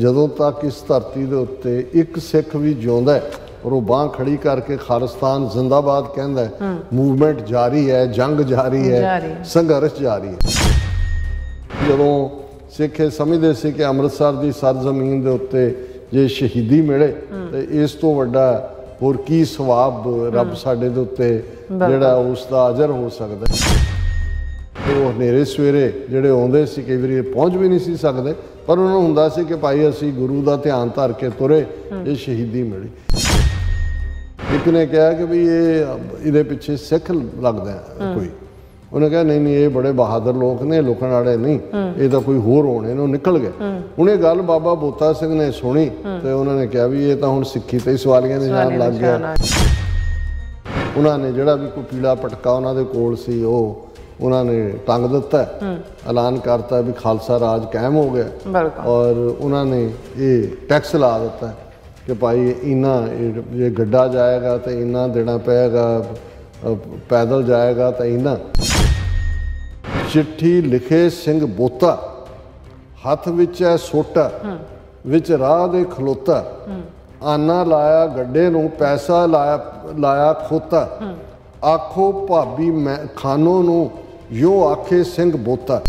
ਜਦੋਂ ਤੱਕ ਇਸ ਧਰਤੀ ਦੇ ਉੱਤੇ ਇੱਕ ਸਿੱਖ ਵੀ ਜਿਉਂਦਾ ਹੈ ਔਰ ਉਹ ਬਾਹ ਖੜੀ ਕਰਕੇ ਖਾਲਿਸਤਾਨ ਜ਼ਿੰਦਾਬਾਦ ਕਹਿੰਦਾ ਹੈ ਮੂਵਮੈਂਟ ਜਾਰੀ ਹੈ ਜੰਗ ਜਾਰੀ ਹੈ ਸੰਘਰਸ਼ ਜਾਰੀ ਹੈ ਜਦੋਂ ਸਿੱਖ ਸਮਝਦੇ ਸੀ ਕਿ ਅੰਮ੍ਰਿਤਸਰ ਦੀ ਸਰਜ਼ਮੀਨ ਦੇ ਉੱਤੇ ਜੇ ਸ਼ਹੀਦੀ ਮਿਲੇ ਤੇ ਇਸ ਤੋਂ ਵੱਡਾ ਹੋਰ ਕੀ ਸਵਾਬ ਰੱਬ ਸਾਡੇ ਦੇ ਉੱਤੇ ਜਿਹੜਾ ਉਸ ਦਾ ਅਜਰ ਹੋ ਸਕਦਾ ਹੈ ਉਹ ਹਨੇਰੇ ਸਵੇਰੇ ਜਿਹੜੇ ਆਉਂਦੇ ਸੀ ਕਈ ਵਾਰੀ ਪਹੁੰਚ ਵੀ ਨਹੀਂ ਸੀ ਸਕਦੇ ਪਰ ਉਹਨਾਂ ਨੂੰ ਹੁੰਦਾ ਸੀ ਕਿ ਭਾਈ ਅਸੀਂ ਗੁਰੂ ਦਾ ਧਿਆਨ ਧਰ ਕੇ ਤੁਰੇ ਇਹ ਸ਼ਹੀਦੀ ਮਿਲੀ ਇੱਕ ਨੇ ਕਿਹਾ ਕਿ ਵੀ ਇਹ ਇਹਦੇ ਪਿੱਛੇ ਸਿੱਖ ਲੱਗਦਾ ਕੋਈ ਉਹਨੇ ਕਿਹਾ ਨਹੀਂ ਨਹੀਂ ਇਹ ਬੜੇ ਬਹਾਦਰ ਲੋਕ ਨੇ ਲੁਕਣ ਵਾਲੇ ਨਹੀਂ ਇਹ ਤਾਂ ਕੋਈ ਹੋਰ ਹੋਣੇ ਨੇ ਉਹ ਨਿਕਲ ਗਏ ਹੁਣ ਇਹ ਗੱਲ ਬਾਬਾ ਬੋਤਾ ਸਿੰਘ ਨੇ ਸੁਣੀ ਤੇ ਉਹਨਾਂ ਨੇ ਕਿਹਾ ਵੀ ਇਹ ਤਾਂ ਹੁਣ ਸਿੱਖੀ ਤੇ ਸਵਾਲੀਆਂ ਦੇ ਨਾਲ ਲੱਗ ਗਿਆ ਉਹਨਾਂ ਨੇ ਜਿਹੜਾ ਵੀ ਕੋਈ ਪੀਲਾ ਪਟਕਾ ਉਹਨਾਂ ਦੇ ਕੋਲ ਸੀ ਉਹ ਉਹਨਾਂ ਨੇ ਤੰਗ ਦਿੱਤਾ ਐਲਾਨ ਕਰਤਾ ਵੀ ਖਾਲਸਾ ਰਾਜ ਕਾਇਮ ਹੋ ਗਿਆ ਔਰ ਉਹਨਾਂ ਨੇ ਇਹ ਟੈਕਸ ਲਾ ਦਿੱਤਾ ਕਿ ਭਾਈ ਇਨਾ ਇਹ ਗੱਡਾ ਜਾਏਗਾ ਤੇ ਇਨਾ ਦੇਣਾ ਪਏਗਾ ਪੈਦਲ ਜਾਏਗਾ ਤਾਂ ਇਨਾ ਚਿੱਠੀ ਲਿਖੇ ਸਿੰਘ ਬੋਤਾ ਹੱਥ ਵਿੱਚ ਹੈ ਸੋਟਾ ਵਿੱਚ ਰਾਹ ਦੇ ਖਲੋਤਾ ਆਨਾ ਲਾਇਆ ਗੱਡੇ ਨੂੰ ਪੈਸਾ ਲਾਇਆ ਲਾਇਆ ਖੋਤਾ ਆਖੋ ਭਾਬੀ ਮੈਂ ਖਾਨੋ ਨੂੰ ਯੋ ਆਖੇ Singh Bota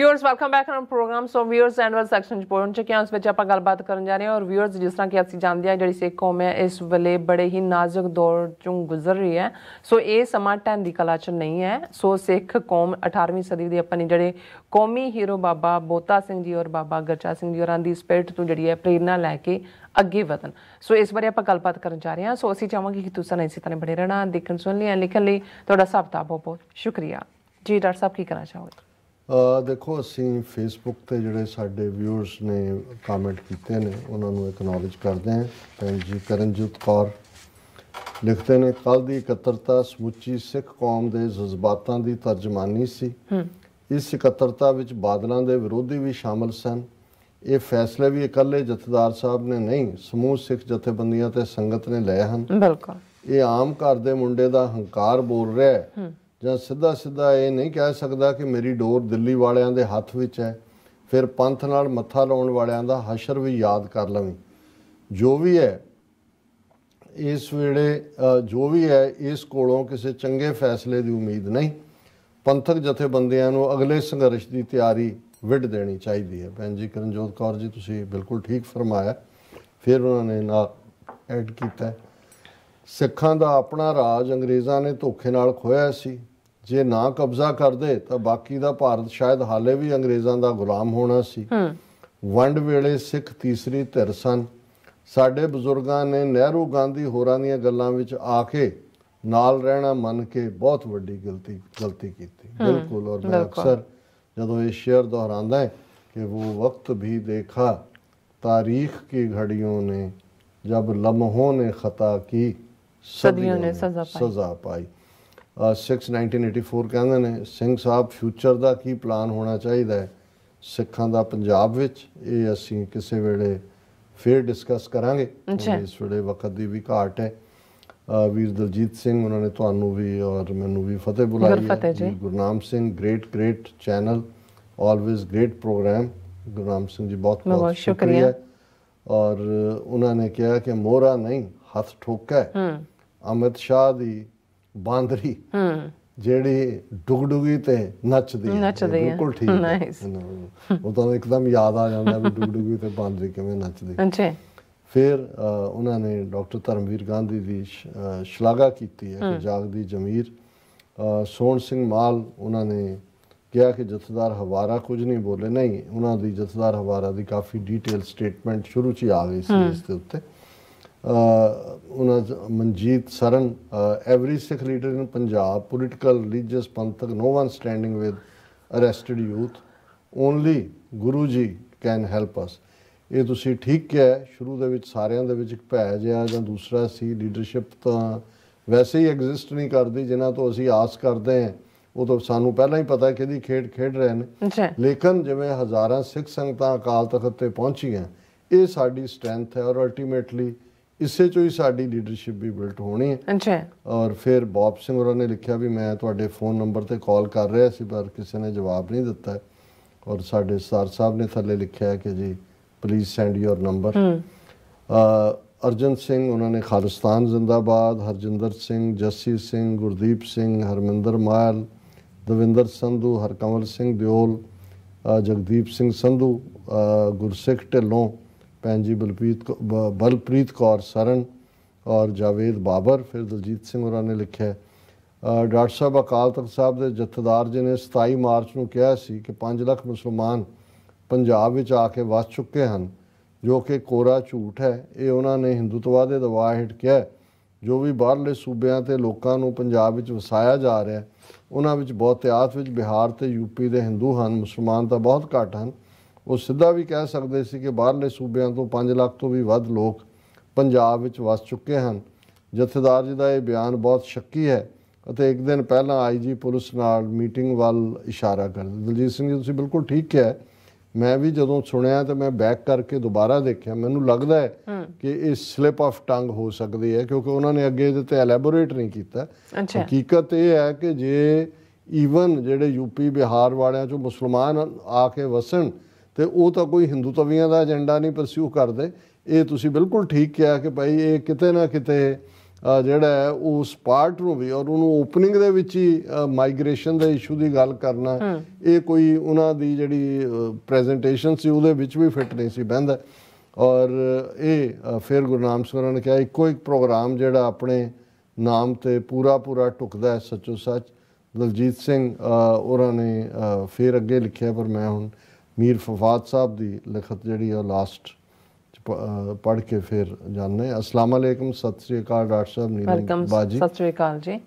viewers welcome back on programme so viewers annual section ਚ ਪਹੁੰਚ ਚੁੱਕੇ ਹਾਂ ਉਸ ਵਿੱਚ ਆਪਾਂ ਗੱਲਬਾਤ ਕਰਨ ਜਾ ਰਹੇ ਹਾਂ ਔਰ ਵੀਅਰਸ ਜਿਸ ਤਰ੍ਹਾਂ ਕਿ ਅਸੀਂ ਜਾਣਦੇ ਹਾਂ ਜਿਹੜੀ ਸਿੱਖ ਕੌਮ ਹੈ ਇਸ ਵੇਲੇ ਬੜੇ ਹੀ ਨਾਜ਼ੁਕ ਦੌਰ ਚੋਂ ਗੁਜ਼ਰ ਰਹੀ ਹੈ ਸੋ ਇਹ ਸਮਾਂ ਟੈਂ ਦੀ ਕਲਾ ਚ ਨਹੀਂ ਹੈ ਸੋ ਸਿੱਖ ਕੌਮ 18ਵੀਂ ਸਦੀ ਦੇ ਆਪਣੇ ਜਿਹੜੇ ਕੌਮੀ ਹੀਰੋ ਬਾਬਾ ਬੋਤਾ ਸਿੰਘ ਜੀ ਔਰ ਬਾਬਾ ਗਰਚਾ ਸਿੰਘ ਜੀ ਹੋਰਾਂ ਦੀ ਸਪਿਰਟ ਤੋਂ ਜਿਹੜੀ ਹੈ ਪ੍ਰੇਰਣਾ ਲੈ ਕੇ ਅੱਗੇ ਵਧਣ ਸੋ ਇਸ ਬਾਰੇ ਆਪਾਂ ਗੱਲਬਾਤ ਕਰਨ ਜਾ ਰਹੇ ਹਾਂ ਸੋ ਅਸੀਂ ਚਾਹਾਂਗੇ ਕਿ ਤੁਸੀਂ ਇਸੇ ਤਰ੍ਹਾਂ ਬਣੇ ਰਹਿਣਾ ਦੇਖਣ ਸੁਣ ਲਈ ਲਿਖਣ ਲਈ ਤੁਹਾਡਾ ਸਭ ਦਾ ਬਹੁਤ ਬਹੁਤ ਸ਼ੁਕਰੀਆ ਜੀ ਡਾਕਟਰ ਸਾਹਿਬ ਕੀ ਕਰਨਾ ਚਾਹੋਗੇ ਦੇਖੋ ਅਸੀਂ ਫੇਸਬੁੱਕ ਤੇ ਜਿਹੜੇ ਸਾਡੇ ਵਿਊਅਰਸ ਨੇ ਕਮੈਂਟ ਕੀਤੇ ਨੇ ਉਹਨਾਂ ਨੂੰ ਐਕਨੋਲਜ ਕਰਦੇ ਹਾਂ ਭੈਣ ਜੀ ਕਰਨਜੋਤ ਕੌਰ ਲਿਖਦੇ ਨੇ ਕੱਲ ਦੀ ਇਕੱਤਰਤਾ ਸਮੁੱਚੀ ਸਿੱਖ ਕੌਮ ਦੇ ਜਜ਼ਬਾਤਾਂ ਦੀ ਤਰਜਮਾਨੀ ਸੀ ਇਸ ਇਕੱਤਰਤਾ ਵਿੱਚ ਬਾਦਲਾਂ ਦੇ ਵਿਰੋਧੀ ਵੀ ਸ਼ਾਮਲ ਸਨ ਇਹ ਫੈਸਲੇ ਵੀ ਇਕੱਲੇ ਜਥੇਦਾਰ ਸਾਹਿਬ ਨੇ ਨਹੀਂ ਸਮੂਹ ਸਿੱਖ ਜਥੇਬੰਦੀਆਂ ਤੇ ਸੰਗਤ ਨੇ ਲਏ ਹਨ ਬਿਲਕੁਲ ਇਹ ਆਮ ਘਰ ਦੇ ਮੁੰਡੇ ਦਾ ਹੰਕਾਰ ਬੋਲ ਰਿਹਾ ਹੈ ਜਾਂ ਸਿੱਧਾ ਸਿੱਧਾ ਇਹ ਨਹੀਂ ਕਹਿ ਸਕਦਾ ਕਿ ਮੇਰੀ ਡੋਰ ਦਿੱਲੀ ਵਾਲਿਆਂ ਦੇ ਹੱਥ ਵਿੱਚ ਹੈ ਫਿਰ ਪੰਥ ਨਾਲ ਮੱਥਾ ਲਾਉਣ ਵਾਲਿਆਂ ਦਾ ਹਸ਼ਰ ਵੀ ਯਾਦ ਕਰ ਲਵੀਂ ਜੋ ਵੀ ਹੈ ਇਸ ਵੇਲੇ ਜੋ ਵੀ ਹੈ ਇਸ ਕੋਲੋਂ ਕਿਸੇ ਚੰਗੇ ਫੈਸਲੇ ਦੀ ਉਮੀਦ ਨਹੀਂ ਪੰਥਕ ਜਥੇਬੰਦੀਆਂ ਨੂੰ ਅਗਲੇ ਸੰਘਰਸ਼ ਦੀ ਤਿਆਰੀ ਵਿੱਢ ਦੇਣੀ ਚਾਹੀਦੀ ਹੈ ਭੈਣ ਜੀ ਕਰਨਜੋਤ ਕੌਰ ਜੀ ਤੁਸੀਂ ਬਿਲਕੁਲ ਠੀਕ ਫਰਮਾਇਆ ਫਿਰ ਉਹਨਾਂ ਨੇ ਨਾ ਐਡ ਕੀਤਾ ਸਿੱਖਾਂ ਦਾ ਆਪਣਾ ਰਾਜ ਅੰਗਰੇਜ਼ਾਂ ਨੇ ਧੋਖੇ ਨਾਲ ਖੋਇਆ ਸੀ ਜੇ ਨਾ ਕਬਜ਼ਾ ਕਰਦੇ ਤਾਂ ਬਾਕੀ ਦਾ ਭਾਰਤ ਸ਼ਾਇਦ ਹਾਲੇ ਵੀ ਅੰਗਰੇਜ਼ਾਂ ਦਾ ਗੁਲਾਮ ਹੋਣਾ ਸੀ ਵੰਡ ਵੇਲੇ ਸਿੱਖ ਤੀਸਰੀ ਧਿਰ ਸਨ ਸਾਡੇ ਬਜ਼ੁਰਗਾਂ ਨੇ ਨਹਿਰੂ ਗਾਂਧੀ ਹੋਰਾਂ ਦੀਆਂ ਗੱਲਾਂ ਵਿੱਚ ਆ ਕੇ ਨਾਲ ਰਹਿਣਾ ਮੰਨ ਕੇ ਬਹੁਤ ਵੱਡੀ ਗਲਤੀ ਗਲਤੀ ਕੀਤੀ ਬਿਲਕੁਲ ਔਰ ਮੈਂ ਅਕਸਰ ਜਦੋਂ ਇਹ ਸ਼ੇਅਰ ਦੁਹਰਾਉਂਦਾ ਹਾਂ ਕਿ ਉਹ ਵਕਤ ਵੀ ਦੇਖਾ ਤਾਰੀਖ ਕੀ ਘੜੀਆਂ ਨੇ ਜਦ ਲਮਹੋਂ ਨੇ ਖਤਾ ਕੀ ਸਦੀਆਂ ਨੇ ਸਜ਼ਾ ਪਾਈ 6 1984 ਕਹਿੰਦੇ ਨੇ ਸਿੰਘ ਸਾਹਿਬ ਫਿਊਚਰ ਦਾ ਕੀ ਪਲਾਨ ਹੋਣਾ ਚਾਹੀਦਾ ਹੈ ਸਿੱਖਾਂ ਦਾ ਪੰਜਾਬ ਵਿੱਚ ਇਹ ਅਸੀਂ ਕਿਸੇ ਵੇਲੇ ਫਿਰ ਡਿਸਕਸ ਕਰਾਂਗੇ ਇਸ ਵੇਲੇ ਵਕਤ ਦੀ ਵੀ ਘਾਟ ਹੈ ਵੀਰ ਦਲਜੀਤ ਸਿੰਘ ਉਹਨਾਂ ਨੇ ਤੁਹਾਨੂੰ ਵੀ ਔਰ ਮੈਨੂੰ ਵੀ ਫਤਿਹ ਬੁਲਾਈ ਹੈ Gurnam Singh great great channel always great programme Gurnam Singh ji ਬਹੁਤ ਬਹੁਤ ਸ਼ੁਕਰੀਆ ਔਰ ਉਹਨਾਂ ਨੇ ਕਿਹਾ ਕਿ ਮੋਰਾ ਨਹੀਂ ਹੱਥ ਠੋਕਾ ਹੈ ਅਮਿਤ ਸ਼ਾਹ ਦੀ ਬਾਂਦਰੀ ਹੂੰ ਜਿਹੜੀ ਡੁਗਡੁਗੀ ਤੇ ਨੱਚਦੀ ਹੈ ਬਿਲਕੁਲ ਠੀਕ ਨਾਈਸ ਉਹ ਤਾਂ ਇੱਕਦਮ ਯਾਦ ਆ ਜਾਂਦਾ ਵੀ ਡੁਗਡੁਗੀ ਤੇ ਬਾਂਦਰੀ ਕਿਵੇਂ ਨੱਚਦੀ ਅੱਛਾ ਫਿਰ ਉਹਨਾਂ ਨੇ ਡਾਕਟਰ ਧਰਮਵੀਰ ਗਾਂਧੀ ਦੀ ਸ਼ਲਾਘਾ ਕੀਤੀ ਹੈ ਕਿ ਜਾਗਦੀ ਜਮੀਰ ਸੋਹਣ ਸਿੰਘ ਮਾਲ ਉਹਨਾਂ ਨੇ ਕਿਹਾ ਕਿ ਜਥੇਦਾਰ ਹਵਾਰਾ ਕੁਝ ਨਹੀਂ ਬੋਲੇ ਨਹੀਂ ਉਹਨਾਂ ਦੀ ਜਥੇਦਾਰ ਹਵਾਰਾ ਦੀ ਕਾਫੀ ਡੀਟੇਲ ਸਟੇਟਮੈਂਟ ਸ਼ੁਰੂ ਚ ਆ ਗਈ ਸੀ ਇਸ ਦੇ ਉੱਤੇ ਉਹਨਾਂ Manjit Saran every Sikh leader in Punjab political religious Panthic no one standing with arrested youth only Guru ji can help ਅਸ ਇਹ ਤੁਸੀਂ ਠੀਕ ਹੈ ਸ਼ੁਰੂ ਦੇ ਵਿੱਚ ਸਾਰਿਆਂ ਦੇ ਵਿੱਚ ਇੱਕ ਭੈ ਜਿਆ ਜਾਂ ਦੂਸਰਾ ਸੀ ਲੀਡਰਸ਼ਿਪ ਤਾਂ ਵੈਸੇ ਹੀ ਐਗਜ਼ਿਸਟ ਨਹੀਂ ਕਰਦੀ ਜਿਨ੍ਹਾਂ ਤੋਂ ਅਸੀਂ ਆਸ ਕਰਦੇ ਹਾਂ ਉਹ ਤਾਂ ਸਾਨੂੰ ਪਹਿਲਾਂ ਹੀ ਪਤਾ ਕਿਹਦੀ ਖੇਡ ਖੇਡ ਰਹੇ ਨੇ ਲੇਕਿਨ ਜਿਵੇਂ ਹਜ਼ਾਰਾਂ ਸਿੱਖ ਸੰਗਤਾਂ ਅਕਾਲ ਤਖਤ ਤੇ ਪਹੁੰਚੀਆਂ ਇਹ ਸਾਡੀ ਸਟਰੈਂਥ ਹੈ ਔਰ ਅਲਟੀਮੇਟਲੀ ਇਸੇ ਚੋਂ ਹੀ ਸਾਡੀ ਲੀਡਰਸ਼ਿਪ ਵੀ ਬਿਲਟ ਹੋਣੀ ਹੈ ਅੱਛਾ ਔਰ ਫਿਰ ਬੌਬ ਸਿੰਘ ਹੋਰਾਂ ਨੇ ਲਿਖਿਆ ਵੀ ਮੈਂ ਤੁਹਾਡੇ ਫੋਨ ਨੰਬਰ ਤੇ ਕਾਲ ਕਰ ਰਿਹਾ ਸੀ ਪਰ ਕਿਸੇ ਨੇ ਜਵਾਬ ਨਹੀਂ ਦਿੱਤਾ ਔਰ ਸਾਡੇ ਸਰ ਸਾਹਿਬ ਨੇ ਥੱਲੇ ਲਿਖਿਆ ਕਿ ਜੀ please send your number Arjan Singh ਉਹਨਾਂ ਨੇ ਖਾਲਿਸਤਾਨ ਜ਼ਿੰਦਾਬਾਦ ਹਰਜਿੰਦਰ ਸਿੰਘ ਜੱਸੀ ਸਿੰਘ ਗੁਰਦੀਪ ਸਿੰਘ ਹਰਮਿੰਦਰ ਮਾਲ ਦਵਿੰਦਰ ਸੰਧੂ ਹਰਕਮਲ ਸਿੰਘ ਦਿਓਲ ਜਗਦੀਪ ਸਿੰਘ ਸੰਧੂ ਗੁਰਸਿੱਖ ਢਿੱਲੋਂ ਭੈਣ ਜੀ ਬਲਪ੍ਰੀਤ ਬਲਪ੍ਰੀਤ ਕੌਰ ਸਰਨ ਔਰ ਜਾਵੇਦ ਬਾਬਰ ਫਿਰ ਦਲਜੀਤ ਸਿੰਘ ਹੋਰਾਂ ਨੇ ਲਿਖਿਆ ਡਾਕਟਰ ਸਾਹਿਬ ਅਕਾਲ ਤਖਤ ਸਾਹਿਬ ਦੇ ਜਥੇਦਾਰ ਜੀ ਨੇ 27 ਮਾਰਚ ਨੂੰ ਕਿਹਾ ਸੀ ਕਿ 5 ਲੱਖ ਮੁਸਲਮਾਨ ਪੰਜਾਬ ਵਿੱਚ ਆ ਕੇ ਵਸ ਚੁੱਕੇ ਹਨ ਜੋ ਕਿ ਕੋਰਾ ਝੂਠ ਹੈ ਇਹ ਉਹਨਾਂ ਨੇ ਹਿੰਦੂਤਵਾ ਦੇ ਦਵਾ ਹੇਠ ਕਿਹਾ ਜੋ ਵੀ ਬਾਹਰਲੇ ਸੂਬਿਆਂ ਤੇ ਲੋਕਾਂ ਨੂੰ ਪੰਜਾਬ ਵਿੱਚ ਵਸਾਇਆ ਜਾ ਰਿਹਾ ਉਹਨਾਂ ਵਿੱਚ ਤਿਆਤ ਵਿੱਚ ਬਿਹਾਰ ਤੇ ਯੂਪੀ ਦੇ ਹਿੰਦੂ ਹਨ ਮੁਸਲਮਾਨ ਤਾਂ ਬਹੁਤ ਘੱਟ ਹਨ ਉਹ ਸਿੱਧਾ ਵੀ ਕਹਿ ਸਕਦੇ ਸੀ ਕਿ ਬਾਹਰਲੇ ਸੂਬਿਆਂ ਤੋਂ 5 ਲੱਖ ਤੋਂ ਵੀ ਵੱਧ ਲੋਕ ਪੰਜਾਬ ਵਿੱਚ ਵਸ ਚੁੱਕੇ ਹਨ ਜਥੇਦਾਰ ਜੀ ਦਾ ਇਹ ਬਿਆਨ ਬਹੁਤ ਸ਼ੱਕੀ ਹੈ ਅਤੇ ਇੱਕ ਦਿਨ ਪਹਿਲਾਂ ਆਈਜੀ ਪੁਲਿਸ ਨਾਲ ਮੀਟਿੰਗ ਵੱਲ ਇਸ਼ਾਰਾ ਕਰ ਦਲਜੀਤ ਸਿੰਘ ਜੀ ਤੁਸੀਂ ਬਿਲਕੁਲ ਠੀਕ ਕਿਹਾ ਮੈਂ ਵੀ ਜਦੋਂ ਸੁਣਿਆ ਤਾਂ ਮੈਂ ਬੈਕ ਕਰਕੇ ਦੁਬਾਰਾ ਦੇਖਿਆ ਮੈਨੂੰ ਲੱਗਦਾ ਹੈ ਕਿ ਇਹ ਸਲਿਪ ਆਫ ਟੰਗ ਹੋ ਸਕਦੀ ਹੈ ਕਿਉਂਕਿ ਉਹਨਾਂ ਨੇ ਅੱਗੇ ਇਹਦੇ ਤੇ ਐਲੈਬੋਰੇਟ ਨਹੀਂ ਕੀਤਾ ਹਕੀਕਤ ਇਹ ਹੈ ਕਿ ਜੇ ਈਵਨ ਜਿਹੜੇ ਯੂਪੀ ਬਿਹਾਰ ਵਾਲਿਆਂ ਚੋਂ ਮੁਸਲਮਾਨ ਆ ਕੇ ਵਸਣ ਤੇ ਉਹ ਤਾਂ ਕੋਈ ਹਿੰਦੂਤਵੀਆਂ ਦਾ ਏਜੰਡਾ ਨਹੀਂ ਪਰਸਿਊ ਕਰਦੇ ਇਹ ਤੁਸੀਂ ਬਿਲਕੁਲ ਠੀਕ ਕਿਹਾ ਕਿ ਭਾਈ ਇਹ ਕਿਤੇ ਨਾ ਕਿਤੇ ਜਿਹੜਾ ਉਸ ਪਾਰਟ ਨੂੰ ਵੀ ਔਰ ਉਹਨੂੰ ਓਪਨਿੰਗ ਦੇ ਵਿੱਚ ਹੀ ਮਾਈਗ੍ਰੇਸ਼ਨ ਦੇ ਇਸ਼ੂ ਦੀ ਗੱਲ ਕਰਨਾ ਇਹ ਕੋਈ ਉਹਨਾਂ ਦੀ ਜਿਹੜੀ ਪ੍ਰੈਜੈਂਟੇਸ਼ਨ ਸੀ ਉਹਦੇ ਵਿੱਚ ਵੀ ਫਿੱਟ ਨਹੀਂ ਸੀ ਬੰਦਾ ਔਰ ਇਹ ਫਿਰ ਗੁਰਨਾਮ ਸਿੰਘ ਨੇ ਕਿਹਾ ਇੱਕੋ ਇੱਕ ਪ੍ਰੋਗਰਾਮ ਜਿਹੜਾ ਆਪਣੇ ਨਾਮ ਤੇ ਪੂਰਾ ਪੂਰਾ ਟੁਕਦਾ ਹੈ ਸੱਚੋ ਸੱਚ ਦਲਜੀਤ ਸਿੰਘ ਉਹਨਾਂ ਨੇ ਫਿਰ ਅੱਗੇ ਲਿਖਿਆ ਪਰ ਮੈਂ ਹੁਣ ਮੀਰ ਫਵਾਦ ਸਾਹਿਬ ਦੀ ਲਿਖਤ ਜਿਹੜੀ ਉਹ ਲਾਸਟ ਪੜ੍ਹ ਕੇ ਫਿਰ ਜਾਣਨੇ ਅਸਲਾਮ ਅਲੈਕਮ ਸਤਿ ਸ੍ਰੀ ਅਕਾਲ ਡਾਕਟਰ ਸਾਹਿਬ ਨੀਲਮ ਬਾਜੀ ਸਤਿ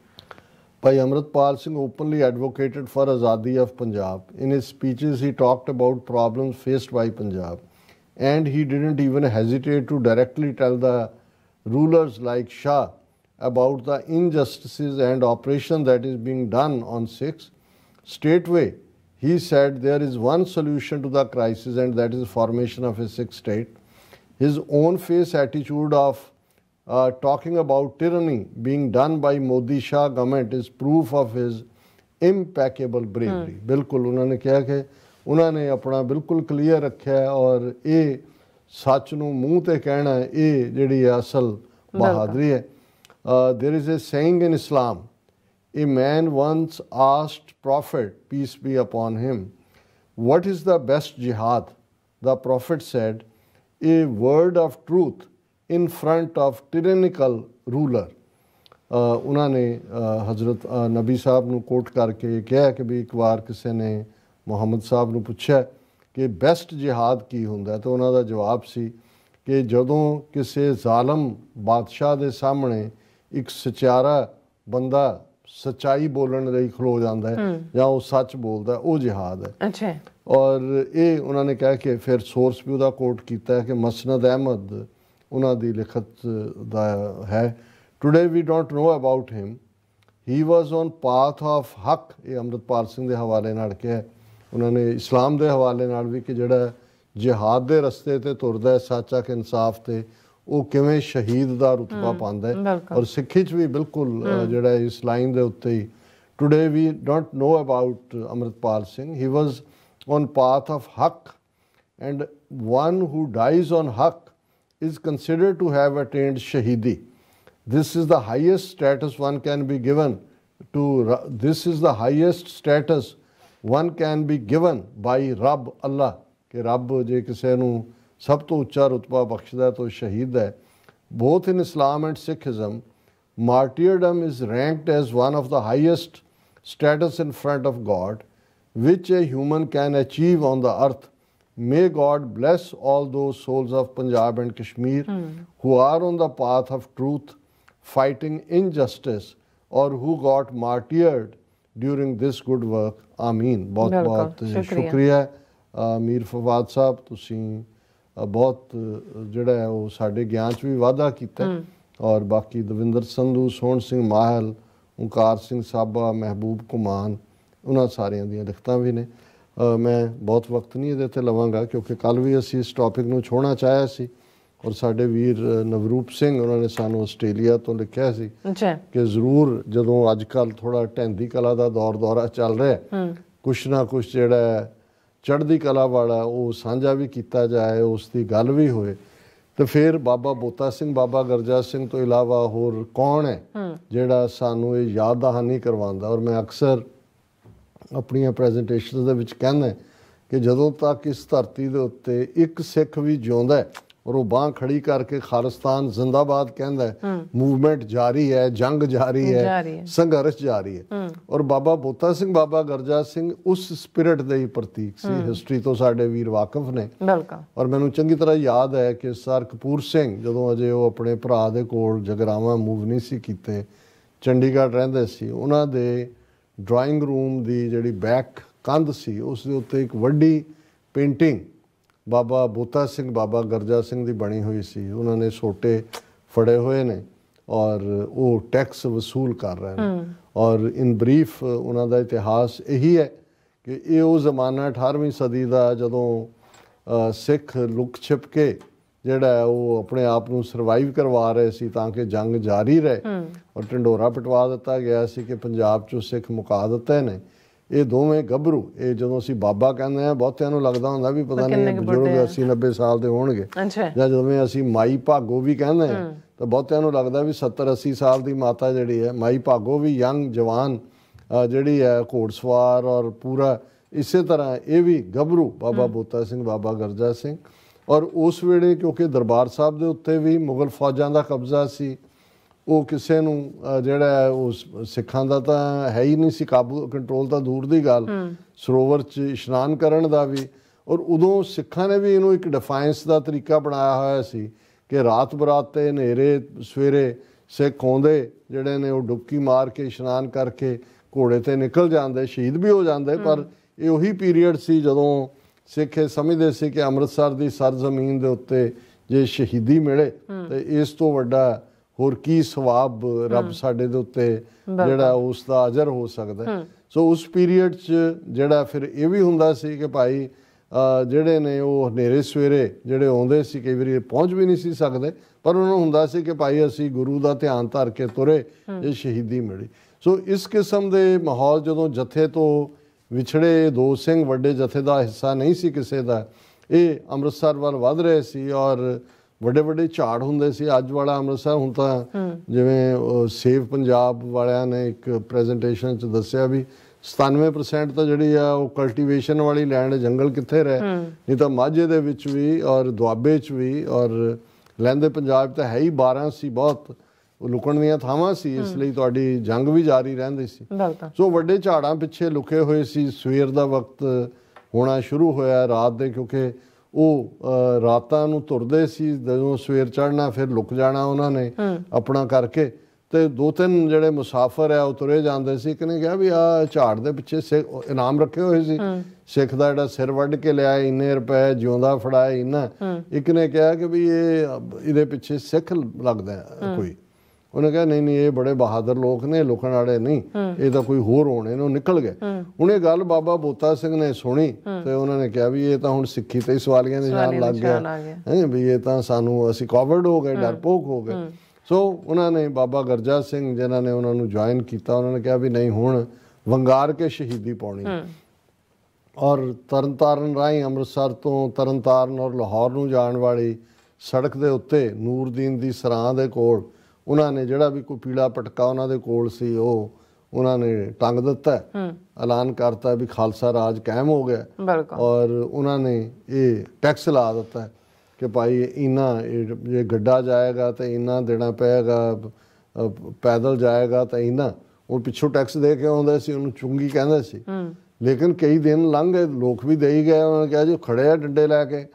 openly advocated for azadi of punjab in his speeches he talked about problems faced by punjab and he didn't even hesitate to directly tell the rulers like shah about the injustices and oppression that is being done on sikhs straightway he said there is one solution to the crisis and that is formation of a sixth state. His own face attitude of uh, talking about tyranny being done by Modi Shah government is proof of his impeccable bravery. bilkul unhone ਨੇ ਕਿਹਾ unhone apna bilkul clear rakha hai aur ਔਰ ਇਹ ਸੱਚ ਨੂੰ ਮੂੰਹ ਤੇ ਕਹਿਣਾ ਇਹ ਜਿਹੜੀ ਅਸਲ ਬਹਾਦਰੀ ਹੈ there is a saying in Islam A man once asked Prophet, peace be upon him, what is the best jihad? The Prophet said, a word of truth in front of tyrannical ruler. ਉਹਨਾਂ ਨੇ ਹਜ਼ਰਤ ਨਬੀ ਸਾਹਿਬ ਨੂੰ ਕੋਟ ਕਰਕੇ ਕਿਹਾ ਕਿ ਵੀ ਇੱਕ ਵਾਰ ਕਿਸੇ ਨੇ ਮੁਹੰਮਦ ਸਾਹਿਬ ਨੂੰ ਪੁੱਛਿਆ ਕਿ ਬੈਸਟ ਜਿਹਾਦ ਕੀ ਹੁੰਦਾ ਤਾਂ ਉਹਨਾਂ ਦਾ ਜਵਾਬ ਸੀ ਕਿ ਜਦੋਂ ਕਿਸੇ ਜ਼ਾਲਮ ਬਾਦਸ਼ਾਹ ਦੇ ਸਾਹਮਣੇ ਇੱਕ ਸਚਾਰਾ ਬੰਦਾ ਸਚਾਈ ਬੋਲਣ ਲਈ ਖਲੋ ਜਾਂਦਾ ਹੈ ਜਾਂ ਉਹ ਸੱਚ ਬੋਲਦਾ ਉਹ ਜਿਹਾਦ ਹੈ ਅੱਛਾ ਔਰ ਇਹ ਉਹਨਾਂ ਨੇ ਕਿਹਾ ਕਿ ਫਿਰ ਸੋਰਸ ਵੀ ਉਹਦਾ ਕੋਟ ਕੀਤਾ ਹੈ ਕਿ ਮਸਨਦ ਅਹਿਮਦ ਉਹਨਾਂ ਦੀ ਲਿਖਤ ਦਾ ਹੈ today we don't know about him he was on path of haq ਇਹ ਅਮਰਤਪਾਲ ਸਿੰਘ ਦੇ ਹਵਾਲੇ ਨਾਲ ਕਿਹਾ ਉਹਨਾਂ ਨੇ ਇਸਲਾਮ ਦੇ ਹਵਾਲੇ ਨਾਲ ਵੀ ਕਿ ਜਿਹੜਾ ਜਿਹਹਾਦ ਦੇ ਰਸਤੇ ਤੇ ਤੁਰਦਾ ਹੈ ਸੱਚਾ ਕਿ ਇਨਸਾਫ ਤੇ ਉਹ ਕਿਵੇਂ ਸ਼ਹੀਦ ਦਾ ਰੁਤਬਾ ਪਾਉਂਦਾ ਹੈ ਔਰ ਸਿੱਖੀ ਚ ਵੀ ਬਿਲਕੁਲ ਜਿਹੜਾ ਇਸ ਲਾਈਨ ਦੇ ਉੱਤੇ ਹੀ ਟੁਡੇ ਵੀ ਡੋਟ know about Amritpal Singh he was on path of haq and one who dies on haq is considered to have attained shahidi this is the highest status one can be given to this is the highest status one can be given by Rabb Allah ਕਿ ਰੱਬ ਜੇ ਕਿਸੇ ਨੂੰ सब तो उच्चा रुतबा बख्शदा तो शहीद है both in Islam and Sikhism martyrdom is ranked as one of the highest status in front of God which a human can achieve on the earth may God bless all those souls of Punjab and Kashmir who are on the path of truth fighting in justice or who got martyred during this good work आमीन बहुत बहुत शुक्रिया, शुक्रिया। मीर फवाद साहब तुम ਬਹੁਤ ਜਿਹੜਾ ਹੈ ਉਹ ਸਾਡੇ ਗਿਆਨ 'ਚ ਵੀ ਵਾਧਾ ਕੀਤਾ ਔਰ ਬਾਕੀ ਦਵਿੰਦਰ ਸੰਧੂ ਸੋਹਣ ਸਿੰਘ ਮਾਹਲ ਓਕਾਰ ਸਿੰਘ ਸਾਬਾ ਮਹਿਬੂਬ ਕੁਮਾਨ ਉਹਨਾਂ ਸਾਰਿਆਂ ਦੀਆਂ ਲਿਖਤਾਂ ਵੀ ਨੇ ਮੈਂ ਬਹੁਤ ਵਕਤ ਨਹੀਂ ਇਹਦੇ ਤੇ ਲਵਾਂਗਾ ਕਿਉਂਕਿ ਕੱਲ ਵੀ ਅਸੀਂ ਇਸ ਟੌਪਿਕ ਨੂੰ ਛੋਣਾ ਚਾਹਿਆ ਸੀ ਔਰ ਸਾਡੇ ਵੀਰ ਨਵਰੂਪ ਸਿੰਘ ਉਹਨਾਂ ਨੇ ਸਾਨੂੰ ਆਸਟ੍ਰੇਲੀਆ ਤੋਂ ਲਿਖਿਆ ਸੀ ਕਿ ਜ਼ਰੂਰ ਜਦੋਂ ਅੱਜ ਕੱਲ ਥੋੜਾ ਟੈਂਦੀ ਕਲਾ ਦਾ ਦੌਰ ਦੌਰਾ ਚੱਲ ਰਿਹਾ ਹੈ ਕੁਛ ਨਾ ਕੁਛ ਜਿਹੜਾ ਚੜ੍ਹਦੀ ਕਲਾ ਵਾਲਾ ਉਹ ਸਾਂਝਾ ਵੀ ਕੀਤਾ ਜਾਏ ਉਸ ਦੀ ਗੱਲ ਵੀ ਹੋਏ ਤੇ ਫਿਰ ਬਾਬਾ ਬੋਤਾ ਸਿੰਘ ਬਾਬਾ ਗਰਜਾ ਸਿੰਘ ਤੋਂ ਇਲਾਵਾ ਹੋਰ ਕੌਣ ਹੈ ਜਿਹੜਾ ਸਾਨੂੰ ਇਹ ਯਾਦ ਦਹਾਨੀ ਕਰਵਾਉਂਦਾ ਔਰ ਮੈਂ ਅਕਸਰ ਆਪਣੀਆਂ ਪ੍ਰੈਜੈਂਟੇਸ਼ਨਸ ਦੇ ਵਿੱਚ ਕਹਿੰਦਾ ਕਿ ਜਦੋਂ ਤੱਕ ਇਸ ਧਰਤੀ ਦੇ ਉੱਤੇ ਇੱਕ ਸਿੱਖ ਵੀ ਜਿਉਂਦਾ ਹੈ ਔਰ ਉਹ ਬਾਹ ਖੜੀ ਕਰਕੇ ਖਾਲਿਸਤਾਨ ਜ਼ਿੰਦਾਬਾਦ ਕਹਿੰਦਾ ਮੂਵਮੈਂਟ ਜਾਰੀ ਹੈ ਜੰਗ ਜਾਰੀ ਹੈ ਸੰਘਰਸ਼ ਜਾਰੀ ਹੈ ਔਰ ਬਾਬਾ ਬੋਤਾ ਸਿੰਘ ਬਾਬਾ ਗਰਜਾ ਸਿੰਘ ਉਸ ਸਪਿਰਿਟ ਦੇ ਹੀ ਪ੍ਰਤੀਕ ਸੀ ਹਿਸਟਰੀ ਤੋਂ ਸਾਡੇ ਵੀਰ ਵਾਕਿਫ ਨੇ ਬਿਲਕੁਲ ਔਰ ਮੈਨੂੰ ਚੰਗੀ ਤਰ੍ਹਾਂ ਯਾਦ ਹੈ ਕਿ ਸਰ ਕਪੂਰ ਸਿੰਘ ਜਦੋਂ ਅਜੇ ਉਹ ਆਪਣੇ ਭਰਾ ਦੇ ਕੋਲ ਜਗਰਾਵਾ ਮੂਵ ਨਹੀਂ ਸੀ ਕੀਤੇ ਚੰਡੀਗੜ੍ਹ ਰਹਿੰਦੇ ਸੀ ਉਹਨਾਂ ਦੇ ਡਰਾਇੰਗ ਰੂਮ ਦੀ ਜਿਹੜੀ ਬੈਕ ਕੰਧ ਸੀ ਉਸ ਦੇ ਉੱਤੇ ਇੱਕ ਵੱਡੀ ਪੇਂਟਿੰਗ ਬਾਬਾ ਬੋਤਾ ਸਿੰਘ ਬਾਬਾ ਗਰਜਾ ਸਿੰਘ ਦੀ ਬਣੀ ਹੋਈ ਸੀ ਉਹਨਾਂ ਨੇ ਛੋਟੇ ਫੜੇ ਹੋਏ ਨੇ ਔਰ ਉਹ ਟੈਕਸ ਵਸੂਲ ਕਰ ਰਹੇ ਨੇ ਔਰ ਇਨ ਬਰੀਫ ਉਹਨਾਂ ਦਾ ਇਤਿਹਾਸ ਇਹੀ ਹੈ ਕਿ ਇਹ ਉਹ ਜ਼ਮਾਨਾ 18ਵੀਂ ਸਦੀ ਦਾ ਜਦੋਂ ਸਿੱਖ ਲੁਕ ਛਿਪ ਕੇ ਜਿਹੜਾ ਉਹ ਆਪਣੇ ਆਪ ਨੂੰ ਸਰਵਾਈਵ ਕਰਵਾ ਰਹੇ ਸੀ ਤਾਂ ਕਿ ਜੰਗ ਜਾਰੀ ਰਹੇ ਔਰ ਢੰਡੋਰਾ ਪਟਵਾ ਦਿੱਤਾ ਗਿਆ ਸੀ ਕਿ ਪੰਜਾਬ ਚੋਂ ਸਿੱਖ ਮੁਕਾ ਦਿੱਤੇ ਨੇ ਇਹ ਦੋਵੇਂ ਗੱਭਰੂ ਇਹ ਜਦੋਂ ਅਸੀਂ ਬਾਬਾ ਕਹਿੰਦੇ ਆ ਬਹੁਤਿਆਂ ਨੂੰ ਲੱਗਦਾ ਹੁੰਦਾ ਵੀ ਪਤਾ ਨਹੀਂ ਬਜ਼ੁਰਗ 80 90 ਸਾਲ ਦੇ ਹੋਣਗੇ ਜਾਂ ਜਦੋਂ ਅਸੀਂ ਮਾਈ ਭਾਗੋ ਵੀ ਕਹਿੰਦੇ ਆ ਤਾਂ ਬਹੁਤਿਆਂ ਨੂੰ ਲੱਗਦਾ ਵੀ 70 80 ਸਾਲ ਦੀ ਮਾਤਾ ਜਿਹੜੀ ਹੈ ਮਾਈ ਭਾਗੋ ਵੀ ਯੰਗ ਜਵਾਨ ਜਿਹੜੀ ਹੈ ਘੋੜਸਵਾਰ ਔਰ ਪੂਰਾ ਇਸੇ ਤਰ੍ਹਾਂ ਇਹ ਵੀ ਗੱਭਰੂ ਬਾਬਾ ਬੋਤਾ ਸਿੰਘ ਬਾਬਾ ਗਰਜਾ ਸਿੰਘ ਔਰ ਉਸ ਵੇਲੇ ਕਿਉਂਕਿ ਦਰਬਾਰ ਸਾਹਿਬ ਦੇ ਉੱਤੇ ਵੀ ਮੁਗਲ ਫੌਜਾਂ ਦਾ ਕਬਜ਼ਾ ਸੀ ਉਹ ਕਿਸੇ ਨੂੰ ਜਿਹੜਾ ਉਸ ਸਿੱਖਾਂ ਦਾ ਤਾਂ ਹੈ ਹੀ ਨਹੀਂ ਸੀ ਕਾਬੂ ਕੰਟਰੋਲ ਤਾਂ ਦੂਰ ਦੀ ਗੱਲ ਸਰੋਵਰ 'ਚ ਇਸ਼ਨਾਨ ਕਰਨ ਦਾ ਵੀ ਔਰ ਉਦੋਂ ਸਿੱਖਾਂ ਨੇ ਵੀ ਇਹਨੂੰ ਇੱਕ ਡਿਫੈਂਸ ਦਾ ਤਰੀਕਾ ਬਣਾਇਆ ਹੋਇਆ ਸੀ ਕਿ ਰਾਤ ਬਰਾਤ ਤੇ ਹਨੇਰੇ ਸਵੇਰੇ ਸਿੱਖ ਆਉਂਦੇ ਜਿਹੜੇ ਨੇ ਉਹ ਡੁਬਕੀ ਮਾਰ ਕੇ ਇਸ਼ਨਾਨ ਕਰਕੇ ਘੋੜੇ ਤੇ ਨਿਕਲ ਜਾਂਦੇ ਸ਼ਹੀਦ ਵੀ ਹੋ ਜਾਂਦੇ ਪਰ ਇਹ ਉਹੀ ਪੀਰੀਅਡ ਸੀ ਜਦੋਂ ਸਿੱਖ ਇਹ ਸਮਝਦੇ ਸੀ ਕਿ ਅੰਮ੍ਰਿਤਸਰ ਦੀ ਸਰਜ਼ਮੀਨ ਦੇ ਉੱਤੇ ਜੇ ਸ਼ਹੀਦੀ ਮਿਲੇ ਤੇ ਇਸ ਤੋਂ ਵੱਡਾ ਹੋਰ ਕੀ ਸਵਾਬ ਰੱਬ ਸਾਡੇ ਦੇ ਉੱਤੇ ਜਿਹੜਾ ਉਸ ਦਾ ਅਜਰ ਹੋ ਸਕਦਾ ਸੋ ਉਸ ਪੀਰੀਅਡ 'ਚ ਜਿਹੜਾ ਫਿਰ ਇਹ ਵੀ ਹੁੰਦਾ ਸੀ ਕਿ ਭਾਈ ਜਿਹੜੇ ਨੇ ਉਹ ਹਨੇਰੇ ਸਵੇਰੇ ਜਿਹੜੇ ਆਉਂਦੇ ਸੀ ਕਈ ਵਾਰੀ ਪਹੁੰਚ ਵੀ ਨਹੀਂ ਸੀ ਸਕਦੇ ਪਰ ਉਹਨਾਂ ਨੂੰ ਹੁੰਦਾ ਸੀ ਕਿ ਭਾਈ ਅਸੀਂ ਗੁਰੂ ਦਾ ਧਿਆਨ ਧਰ ਕੇ ਤੁਰੇ ਇਹ ਸ਼ਹੀਦੀ ਮਿਲੀ ਸੋ ਇਸ ਕਿਸਮ ਦੇ ਮਾਹੌਲ ਜਦੋਂ ਜਥੇ ਤੋਂ ਵਿਛੜੇ ਦੋ ਸਿੰਘ ਵੱਡੇ ਜਥੇ ਦਾ ਹਿੱਸਾ ਨਹੀਂ ਸੀ ਕਿਸੇ ਦਾ ਇਹ ਅੰਮ੍ਰਿਤਸਰ ਵੱਲ ਵਧ ਰਹੇ ਸੀ ਔਰ ਵੱਡੇ ਵੱਡੇ ਝਾੜ ਹੁੰਦੇ ਸੀ ਅੱਜ ਵਾਲਾ ਅੰਮ੍ਰਿਤਸਰ ਹੁਣ ਤਾਂ ਜਿਵੇਂ ਸੇਵ ਪੰਜਾਬ ਵਾਲਿਆਂ ਨੇ ਇੱਕ ਪ੍ਰੈਜੈਂਟੇਸ਼ਨ ਚ ਦੱਸਿਆ ਵੀ 97% ਤਾਂ ਜਿਹੜੀ ਆ ਉਹ ਕਲਟੀਵੇਸ਼ਨ ਵਾਲੀ ਲੈਂਡ ਜੰਗਲ ਕਿੱਥੇ ਰਹਿ ਨਹੀਂ ਤਾਂ ਮਾਝੇ ਦੇ ਵਿੱਚ ਵੀ ਔਰ ਦੁਆਬੇ 'ਚ ਵੀ ਔਰ ਲੈਂਦੇ ਪੰਜਾਬ ਤਾਂ ਹੈ ਹੀ 12 ਸੀ ਬਹੁਤ ਲੁਕਣ ਦੀਆਂ ਥਾਵਾਂ ਸੀ ਇਸ ਲਈ ਤੁਹਾਡੀ ਜੰਗ ਵੀ ਜਾਰੀ ਰਹਿੰਦੀ ਸੀ ਸੋ ਵੱਡੇ ਝਾੜਾਂ ਪਿੱਛੇ ਲੁਕੇ ਹੋਏ ਸੀ ਸਵੇਰ ਦਾ ਵਕਤ ਹੋਣਾ ਸ਼ੁਰੂ ਹੋਇਆ ਰਾਤ ਦੇ ਕਿਉਂਕਿ ਉਹ ਰਾਤਾਂ ਨੂੰ ਤੁਰਦੇ ਸੀ ਜਦੋਂ ਸਵੇਰ ਚੜਨਾ ਫਿਰ ਲੁਕ ਜਾਣਾ ਉਹਨਾਂ ਨੇ ਆਪਣਾ ਕਰਕੇ ਤੇ ਦੋ ਤਿੰਨ ਜਿਹੜੇ ਮੁਸਾਫਰ ਆ ਉਹ ਤੁਰੇ ਜਾਂਦੇ ਸੀ ਕਿਨੇ ਕਿਹਾ ਵੀ ਆ ਝਾੜ ਦੇ ਪਿੱਛੇ ਇਨਾਮ ਰੱਖੇ ਹੋਏ ਸੀ ਸਿੱਖ ਦਾ ਜਿਹੜਾ ਸਿਰ ਵੱਢ ਕੇ ਲਿਆ ਇੰਨੇ ਰੁਪਏ ਜਿਉਂਦਾ ਫੜਾਇਆ ਇਨਾ ਇੱਕ ਨੇ ਕਿਹਾ ਕਿ ਵੀ ਇਹ ਇਹਦੇ ਪਿੱਛੇ ਸਿੱਖ ਲੱਗਦਾ ਕੋਈ ਉਹਨੇ ਕਿਹਾ ਨਹੀਂ ਨਹੀਂ ਇਹ ਬੜੇ ਬਹਾਦਰ ਲੋਕ ਨੇ ਲੁਕਣ ਵਾਲੇ ਨਹੀਂ ਇਹ ਤਾਂ ਕੋਈ ਹੋਰ ਹੋਣੇ ਨੇ ਉਹ ਨਿਕਲ ਗਏ ਉਹਨੇ ਗੱਲ ਬਾਬਾ ਬੋਤਾ ਸਿੰਘ ਨੇ ਸੁਣੀ ਤੇ ਉਹਨਾਂ ਨੇ ਕਿਹਾ ਵੀ ਇਹ ਤਾਂ ਹੁਣ ਸਿੱਖੀ ਤੇ ਸਵਾਲੀਆਂ ਦੇ ਨਾਲ ਲੱਗ ਗਿਆ ਹੈ ਵੀ ਇਹ ਤਾਂ ਸਾਨੂੰ ਅਸੀਂ ਕਵਰਡ ਹੋ ਗਏ ਡਰਪੋਕ ਹੋ ਗਏ ਸੋ ਉਹਨਾਂ ਨੇ ਬਾਬਾ ਗਰਜਾ ਸਿੰਘ ਜਿਨ੍ਹਾਂ ਨੇ ਉਹਨਾਂ ਨੂੰ ਜੁਆਇਨ ਕੀਤਾ ਉਹਨਾਂ ਨੇ ਕਿਹਾ ਵੀ ਨਹੀਂ ਹੁਣ ਵੰਗਾਰ ਕੇ ਸ਼ਹੀਦੀ ਪਾਉਣੀ ਔਰ ਤਰਨਤਾਰਨ ਰਾਹੀਂ ਅੰਮ੍ਰਿਤਸਰ ਤੋਂ ਤਰਨਤਾਰਨ ਔਰ ਲਾਹੌਰ ਨੂੰ ਜਾਣ ਵਾਲੀ ਸੜਕ ਦੇ ਉੱਤੇ ਨੂਰਦੀਨ ਦੀ ਸਰਾਂ ਦੇ ਕੋਲ ਉਹਨਾਂ ਨੇ ਜਿਹੜਾ ਵੀ ਕੋਈ ਪੀਲਾ ਪਟਕਾ ਉਹਨਾਂ ਦੇ ਕੋਲ ਸੀ ਉਹ ਉਹਨਾਂ ਨੇ ਟੰਗ ਦਿੱਤਾ ਐਲਾਨ ਕਰਤਾ ਵੀ ਖਾਲਸਾ ਰਾਜ ਕਾਇਮ ਹੋ ਗਿਆ ਔਰ ਉਹਨਾਂ ਨੇ ਇਹ ਟੈਕਸ ਲਾ ਦਿੱਤਾ ਕਿ ਭਾਈ ਇਨਾ ਜੇ ਗੱਡਾ ਜਾਏਗਾ ਤਾਂ ਇਨਾ ਦੇਣਾ ਪਏਗਾ ਪੈਦਲ ਜਾਏਗਾ ਤਾਂ ਇਨਾ ਉਹ ਪਿੱਛੋਂ ਟੈਕਸ ਦੇ ਕੇ ਆਉਂਦੇ ਸੀ ਉਹਨੂੰ ਚੁੰਗੀ ਕਹਿੰਦੇ ਸੀ ਲੇਕਿਨ ਕਈ ਦਿਨ ਲੰਘ ਗਏ ਲੋਕ ਵੀ ਦੇਈ ਗਏ ਉਹਨਾਂ ਨੇ ਕਿਹਾ ਜੀ ਖੜੇ ਆ ਡੰਡੇ ਲੈ ਕੇ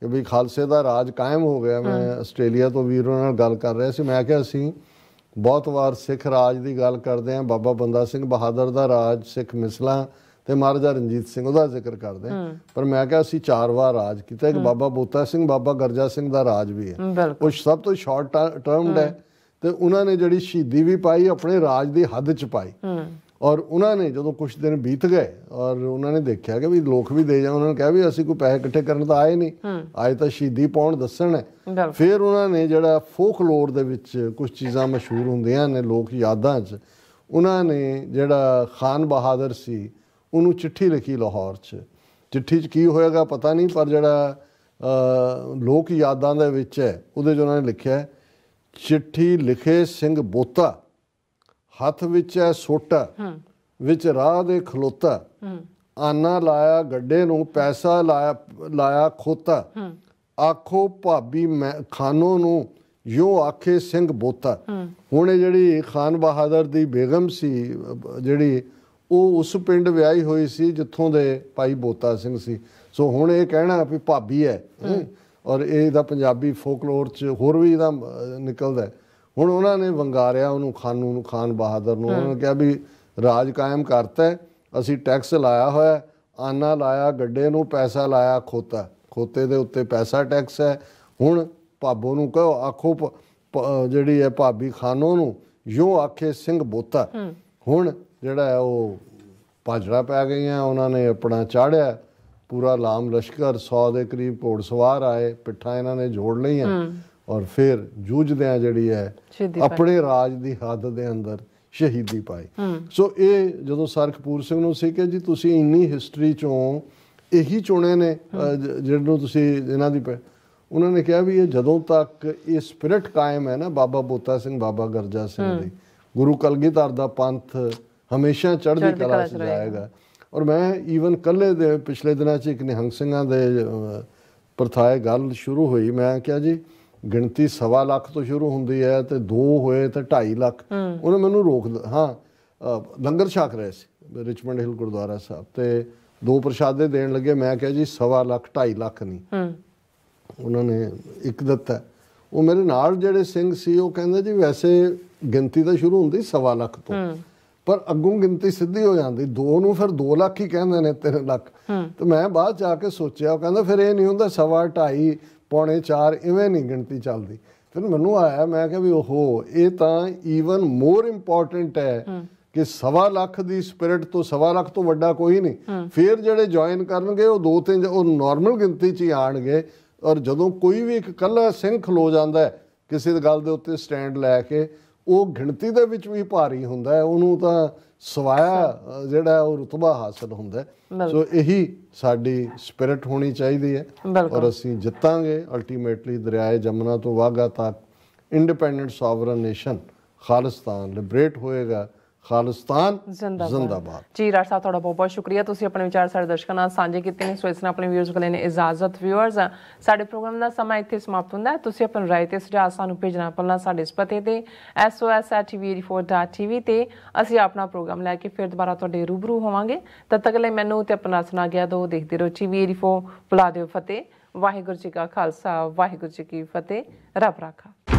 ਕਿ ਵੀ ਖਾਲਸੇ ਦਾ ਰਾਜ ਕਾਇਮ ਹੋ ਗਿਆ ਮੈਂ ਆਸਟ੍ਰੇਲੀਆ ਤੋਂ ਵੀਰ ਉਹਨਾਂ ਨਾਲ ਗੱਲ ਕਰ ਰਿਹਾ ਸੀ ਮੈਂ ਕਿਹਾ ਅਸੀਂ ਬਹੁਤ ਵਾਰ ਸਿੱਖ ਰਾਜ ਦੀ ਗੱਲ ਕਰਦੇ ਆਂ ਬਾਬਾ ਬੰਦਾ ਸਿੰਘ ਬਹਾਦਰ ਦਾ ਰਾਜ ਸਿੱਖ ਮਿਸਲਾਂ ਤੇ ਮਹਾਰਾਜਾ ਰਣਜੀਤ ਸਿੰਘ ਉਹਦਾ ਜ਼ਿਕਰ ਕਰਦੇ ਪਰ ਮੈਂ ਕਿਹਾ ਅਸੀਂ ਚਾਰ ਵਾਰ ਰਾਜ ਕੀਤਾ ਕਿ ਬਾਬਾ ਬੋਤਾ ਸਿੰਘ ਬਾਬਾ ਗਰਜਾ ਸਿੰਘ ਦਾ ਰਾਜ ਵੀ ਹੈ ਉਹ ਸਭ ਤੋਂ ਸ਼ਾਰਟ ਟਰਮਡ ਹੈ ਤੇ ਉਹਨਾਂ ਨੇ ਜਿਹੜੀ ਸ਼ਹੀਦੀ ਵੀ ਪਾਈ ਆਪਣੇ ਰਾਜ ਦੀ ਹੱਦ ਚ ਪਾਈ ਔਰ ਉਹਨਾਂ ਨੇ ਜਦੋਂ ਕੁਝ ਦਿਨ ਬੀਤ ਗਏ ਔਰ ਉਹਨਾਂ ਨੇ ਦੇਖਿਆ ਕਿ ਵੀ ਲੋਕ ਵੀ ਦੇ ਜਾ ਉਹਨਾਂ ਨੇ ਕਿਹਾ ਵੀ ਅਸੀਂ ਕੋਈ ਪੈਸੇ ਇਕੱਠੇ ਕਰਨ ਤਾਂ ਆਏ ਨਹੀਂ ਅੱਜ ਤਾਂ ਸ਼ਹੀਦੀ ਪਾਉਣ ਦੱਸਣ ਹੈ ਫਿਰ ਉਹਨਾਂ ਨੇ ਜਿਹੜਾ ਫੋਕਲੋਰ ਦੇ ਵਿੱਚ ਕੁਝ ਚੀਜ਼ਾਂ ਮਸ਼ਹੂਰ ਹੁੰਦੀਆਂ ਨੇ ਲੋਕ ਯਾਦਾਂ 'ਚ ਉਹਨਾਂ ਨੇ ਜਿਹੜਾ ਖਾਨ ਬਹਾਦਰ ਸੀ ਉਹਨੂੰ ਚਿੱਠੀ ਲਿਖੀ ਲਾਹੌਰ 'ਚ ਚਿੱਠੀ 'ਚ ਕੀ ਹੋਏਗਾ ਪਤਾ ਨਹੀਂ ਪਰ ਜਿਹੜਾ ਲੋਕ ਯਾਦਾਂ ਦੇ ਵਿੱਚ ਹੈ ਉਹਦੇ 'ਚ ਉਹਨਾਂ ਨੇ ਲਿਖਿਆ ਚਿੱਠੀ ਲਿਖੇ ਸਿੰਘ ਬੋਤਾ ਹੱਥ ਵਿੱਚ ਸੁੱਟ ਸੋਟਾ ਵਿੱਚ ਰਾਹ ਦੇ ਖਲੋਤਾ ਆਨਾ ਲਾਇਆ ਗੱਡੇ ਨੂੰ ਪੈਸਾ ਲਾਇਆ ਲਾਇਆ ਖੋਤਾ ਆਖੋ ਭਾਬੀ ਖਾਨੋ ਨੂੰ ਯੋ ਆਖੇ ਸਿੰਘ ਬੋਤਾ ਹੁਣ ਜਿਹੜੀ ਖਾਨ ਬਹਾਦਰ ਦੀ ਬੇਗਮ ਸੀ ਜਿਹੜੀ ਉਹ ਉਸ ਪਿੰਡ ਵਿਆਹੀ ਹੋਈ ਸੀ ਜਿੱਥੋਂ ਦੇ ਭਾਈ ਬੋਤਾ ਸਿੰਘ ਸੀ ਸੋ ਹੁਣ ਇਹ ਕਹਿਣਾ ਵੀ ਭਾਬੀ ਹੈ ਔਰ ਇਹ ਦਾ ਪੰਜਾਬੀ ਫੋਕਲੋਰ ਚ ਹੋਰ ਵੀ ਇਹਦਾ ਨਿਕਲਦਾ ਹੈ ਹੁਣ ਉਹਨਾਂ ਨੇ ਵੰਗਾਰਿਆ ਉਹਨੂੰ ਖਾਨੂ ਨੂੰ ਖਾਨ ਬਹਾਦਰ ਨੂੰ ਉਹਨਾਂ ਨੇ ਕਿਹਾ ਵੀ ਰਾਜ ਕਾਇਮ ਕਰਤਾ ਅਸੀਂ ਟੈਕਸ ਲਾਇਆ ਹੋਇਆ ਆਨਾ ਲਾਇਆ ਗੱਡੇ ਨੂੰ ਪੈਸਾ ਲਾਇਆ ਖੋਤਾ ਖੋਤੇ ਦੇ ਉੱਤੇ ਪੈਸਾ ਟੈਕਸ ਹੈ ਹੁਣ ਭਾਬੋ ਨੂੰ ਕਹੋ ਆਖੋ ਜਿਹੜੀ ਹੈ ਭਾਬੀ ਖਾਨੋ ਨੂੰ ਯੋ ਆਖੇ ਸਿੰਘ ਬੋਤਾ ਹੁਣ ਜਿਹੜਾ ਹੈ ਉਹ ਪਾਜੜਾ ਪੈ ਗਈਆਂ ਉਹਨਾਂ ਨੇ ਆਪਣਾ ਚਾੜਿਆ ਪੂਰਾ ਲਾਮ ਲਸ਼ਕਰ 100 ਦੇ ਕਰੀਬ ਘੋੜਸਵਾਰ ਆਏ ਪਿੱਠਾਂ ਇਹਨਾਂ ਨੇ ਜੋੜ ਲਈਆਂ ਔਰ ਫਿਰ ਜੂਝਦੇ ਆ ਜਿਹੜੀ ਹੈ ਆਪਣੇ ਰਾਜ ਦੀ ਹੱਦ ਦੇ ਅੰਦਰ ਸ਼ਹੀਦੀ ਪਾਈ ਸੋ ਇਹ ਜਦੋਂ ਸਰ ਕਪੂਰ ਸਿੰਘ ਨੂੰ ਸੀ ਕਿ ਜੀ ਤੁਸੀਂ ਇੰਨੀ ਹਿਸਟਰੀ ਚੋਂ ਇਹੀ ਚੁਣੇ ਨੇ ਨੂੰ ਤੁਸੀਂ ਇਹਨਾਂ ਦੀ ਉਹਨਾਂ ਨੇ ਕਿਹਾ ਵੀ ਇਹ ਜਦੋਂ ਤੱਕ ਇਹ ਸਪਿਰਿਟ ਕਾਇਮ ਹੈ ਨਾ ਬਾਬਾ ਬੋਤਾ ਸਿੰਘ ਬਾਬਾ ਗਰਜਾ ਸਿੰਘ ਦੀ ਗੁਰੂ ਕਲਗੀਧਰ ਦਾ ਪੰਥ ਹਮੇਸ਼ਾ ਚੜ੍ਹਦੀ ਕਲਾ 'ਚ ਜਾਏਗਾ ਔਰ ਮੈਂ ਈਵਨ ਕੱਲੇ ਦੇ ਪਿਛਲੇ ਦਿਨਾਂ 'ਚ ਇੱਕ ਨਿਹੰਗ ਸਿੰਘਾਂ ਦੇ ਪਰਥਾਏ ਗੱਲ ਸ਼ੁਰੂ ਹੋਈ ਮੈਂ ਕਿਹਾ ਜੀ ਗਿਣਤੀ ਸਵਾ ਲੱਖ ਤੋਂ ਸ਼ੁਰੂ ਹੁੰਦੀ ਹੈ ਤੇ 2 ਹੋਏ ਤੇ 2.5 ਲੱਖ ਉਹਨੇ ਮੈਨੂੰ ਰੋਕ ਹਾਂ ਲੰਗਰ ਛਕ ਰਹੇ ਸੀ ਰਿਚਮੰਡ ਹਿਲ ਗੁਰਦੁਆਰਾ ਸਾਹਿਬ ਤੇ ਦੋ ਪ੍ਰਸ਼ਾਦੇ ਦੇਣ ਲੱਗੇ ਮੈਂ ਕਿਹਾ ਜੀ ਸਵਾ ਲੱਖ 2.5 ਲੱਖ ਨਹੀਂ ਉਹਨਾਂ ਨੇ ਇੱਕ ਦਿੱਤਾ ਉਹ ਮੇਰੇ ਨਾਲ ਜਿਹੜੇ ਸਿੰਘ ਸੀ ਉਹ ਕਹਿੰਦੇ ਜੀ ਵੈਸੇ ਗਿਣਤੀ ਤਾਂ ਸ਼ੁਰੂ ਹੁੰਦੀ ਸਵਾ ਲੱਖ ਤੋਂ ਪਰ ਅੱਗੋਂ ਗਿਣਤੀ ਸਿੱਧੀ ਹੋ ਜਾਂਦੀ ਦੋ ਨੂੰ ਫਿਰ 2 ਲੱਖ ਹੀ ਕਹਿੰਦੇ ਨੇ 3 ਲੱਖ ਤੇ ਮੈਂ ਬਾਅਦ ਜਾ ਕੇ ਸੋਚਿਆ ਉਹ ਕਹਿੰਦਾ ਫਿਰ ਇਹ ਨਹੀਂ ਹੁੰਦਾ ਸਵਾ 2.5 ਪੌਣੇ 4 ਇਵੇਂ ਨਹੀਂ ਗਿਣਤੀ ਚੱਲਦੀ ਫਿਰ ਮੈਨੂੰ ਆਇਆ ਮੈਂ ਕਿਹਾ ਵੀ ਓਹੋ ਇਹ ਤਾਂ ਈਵਨ ਮੋਰ ਇੰਪੋਰਟੈਂਟ ਹੈ ਕਿ ਸਵਾ ਲੱਖ ਦੀ ਸਪਿਰਿਟ ਤੋਂ ਸਵਾ ਲੱਖ ਤੋਂ ਵੱਡਾ ਕੋਈ ਨਹੀਂ ਫਿਰ ਜਿਹੜੇ ਜੁਆਇਨ ਕਰਨਗੇ ਉਹ ਦੋ ਤਿੰਨ ਉਹ ਨਾਰਮਲ ਗਿਣਤੀ 'ਚ ਹੀ ਆਣਗੇ ਔਰ ਜਦੋਂ ਕੋਈ ਵੀ ਇੱਕ ਕੱਲਾ ਸਿੰਘ ਖਲੋ ਜਾਂਦਾ ਕਿਸੇ ਗੱਲ ਦੇ ਉੱਤੇ ਸਟੈਂਡ ਲੈ ਕੇ ਉਹ ਗਿਣਤੀ ਦੇ ਵਿੱਚ ਵੀ ਭਾਰੀ ਹੁੰਦਾ ਉਹਨੂੰ ਤਾਂ ਸਵਾਇਆ ਜਿਹੜਾ ਉਹ ਰਤਬਾ ਹਾਸਲ ਹੁੰਦਾ ਸੋ ਇਹੀ ਸਾਡੀ ਸਪਿਰਿਟ ਹੋਣੀ ਚਾਹੀਦੀ ਹੈ ਔਰ ਅਸੀਂ ਜਿੱਤਾਂਗੇ ਅਲਟੀਮੇਟਲੀ ਦਰਿਆਏ ਜਮਨਾ ਤੋਂ ਵਾਗਾ ਤੱਕ independent sovereign nation Khalistan liberate ਹੋਏਗਾ ਖਾਲਿਸਤਾਨ ਜ਼ਿੰਦਾਬਾਦ ਜੀ ਰਾਜ ਸਾਹਿਬ ਤੁਹਾਡਾ ਬਹੁਤ ਬਹੁਤ ਸ਼ੁਕਰੀਆ ਤੁਸੀਂ ਆਪਣੇ ਵਿਚਾਰ ਸਾਡੇ ਦਰਸ਼ਕਾਂ ਨਾਲ ਸਾਂਝੇ ਕੀਤੇ ਨੇ ਸੋ ਇਸ ਨਾਲ ਆਪਣੇ ਵੀਅਰਸ ਕੋਲ ਨੇ ਇਜਾਜ਼ਤ ਵੀਅਰਸ ਸਾਡੇ ਪ੍ਰੋਗਰਾਮ ਦਾ ਸਮਾਂ ਇੱਥੇ ਸਮਾਪਤ ਹੁੰਦਾ ਹੈ ਤੁਸੀਂ ਆਪਣੀ ਰਾਏ ਤੇ ਸੁਝਾਅ ਸਾਨੂੰ ਭੇਜਣਾ ਪਹਿਲਾਂ ਸਾਡੇ ਇਸ ਪਤੇ ਤੇ sos@tv4.tv ਤੇ ਅਸੀਂ ਆਪਣਾ ਪ੍ਰੋਗਰਾਮ ਲੈ ਕੇ ਫਿਰ ਦੁਬਾਰਾ ਤੁਹਾਡੇ ਰੂਬਰੂ ਹੋਵਾਂਗੇ ਤਦ ਤੱਕ ਲਈ ਮੈਨੂੰ ਤੇ ਆਪਣਾ ਸੁਣਾ ਗਿਆ ਦੋ ਦੇਖਦੇ ਰਹੋ tv84 ਬੁਲਾ ਦਿਓ ਫਤਿਹ ਵਾਹਿਗੁਰੂ ਜੀ ਕਾ ਖਾਲਸਾ ਵਾਹਿਗੁਰੂ ਜੀ ਕੀ ਫਤਿਹ ਰੱਬ ਰਾਖਾ